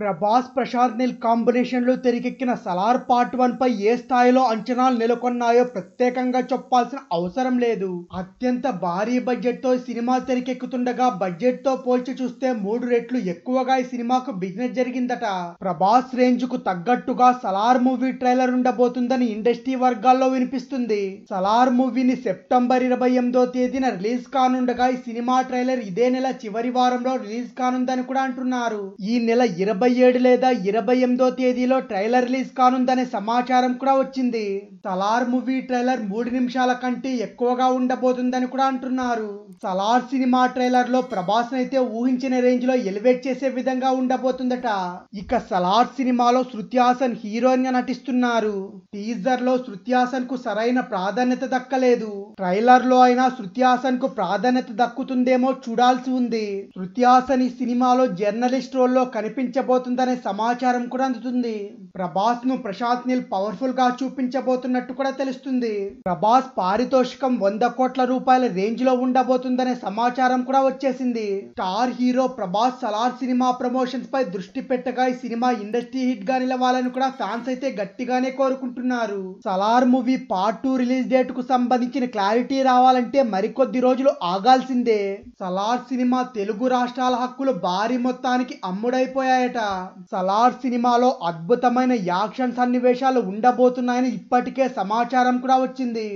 ప్రభాస్ ప్రశాంత్ నిల్ కాంబినేషన్లో తెరకెక్కిన Salaar part one పై ఏ స్థాయిలో అంచనాలు నెలకొన్నాయో ప్రత్యేకంగా చెప్పాల్సిన అవసరం లేదు అత్యంత భారీ బడ్జెట్ తో సినిమా తెరకెక్కుతుండగా బడ్జెట్ తో పోల్చి చూస్తే మూడు రెట్లు ఎక్కువగా ఈ సినిమాకు బిజినెస్ జరిగిందట ప్రభాస్ రేంజ్ కు తగ్గట్టుగా సలార్ మూవీ ట్రైలర్ ఉండబోతుందని ఇండస్ట్రీ వర్గాల్లో వినిపిస్తుంది సలార్ మూవీని సెప్టెంబర్ ఇరవై ఎనిమిదో తేదీన రిలీజ్ కానుండగా ఈ సినిమా ట్రైలర్ ఇదే నెల చివరి వారంలో రిలీజ్ కానుందని కూడా అంటున్నారు ఈ నెల ఇరవై ఇరవై ఏడు లేదా ఇరవై ఎనిమిదో తేదీలో ట్రైలర్ రిలీజ్ కానుందనే సమాచారం కూడా వచ్చింది సలార్ మూవీ ట్రైలర్ మూడు నిమిషాల కంటే ఎక్కువగా ఉండబోతుందని కూడా అంటున్నారు సలార్ సినిమా ట్రైలర్ లో ప్రభాస్ అయితే ఊహించిన రేంజ్ లో ఎలివేట్ చేసే విధంగా ఉండబోతుందట ఇక సలార్ సినిమాలో శృతి హాసన్ హీరోయిన్ గా నటిస్తున్నారు టీజర్ లో శృతి హాసన్ కు సరైన ప్రాధాన్యత దక్కలేదు ట్రైలర్ లో అయినా శృతి హాసన్ కు ప్రాధాన్యత దక్కుతుందేమో చూడాల్సి ఉంది శృతి హాసన్ ఈ సినిమాలో జర్నలిస్ట్ రోల్లో కనిపించబో ఉండబోతుందనే సమాచారం కూడా అందుతుంది ప్రభాస్ ను ప్రశాంత్ నీల్ పవర్ఫుల్ గా చూపించబోతున్నట్టు కూడా తెలుస్తుంది ప్రభాస్ పారితోషికం వంద కోట్ల రూపాయల రేంజ్ లో ఉండబోతుందనే సమాచారం కూడా వచ్చేసింది star hero Prabhas Salaar cinema promotions పై దృష్టి పెట్టగా ఈ సినిమా ఇండస్ట్రీ హిట్ గా నిలవాలని కూడా ఫ్యాన్స్ అయితే గట్టిగానే కోరుకుంటున్నారు Salaar movie part two release date కు సంబంధించిన క్లారిటీ రావాలంటే మరికొద్ది రోజులు ఆగాల్సిందే సలార్ సినిమా తెలుగు రాష్ట్రాల హక్కులు భారీ మొత్తానికి అమ్ముడైపోయాయట సలార్ సినిమాలో అద్భుతమైన యాక్షన్ సన్నివేశాలు ఉండబోతున్నాయని ఇప్పటికే సమాచారం కూడా వచ్చింది